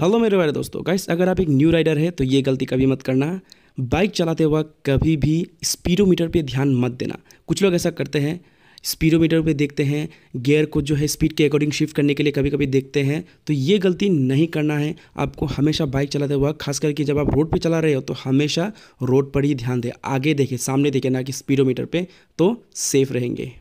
hello मेरे प्यारे दोस्तों गाइस अगर आप एक न्यू राइडर है तो ये गलती कभी मत करना बाइक चलाते वक्त कभी भी स्पीडोमीटर पे ध्यान मत देना कुछ लोग ऐसा करते हैं स्पीडोमीटर पे देखते हैं गियर को जो है स्पीड के अकॉर्डिंग शिफ्ट करने के लिए कभी कभी देखते हैं तो ये गलती नहीं करना है आपको हमेशा बाइक चलाते वक्त खास करके जब आप रोड पे चला रहे हो तो हमेशा रोड पर ही ध्यान दें आगे देखें सामने देखें ना कि स्पीडोमीटर पे तो सेफ रहेंगे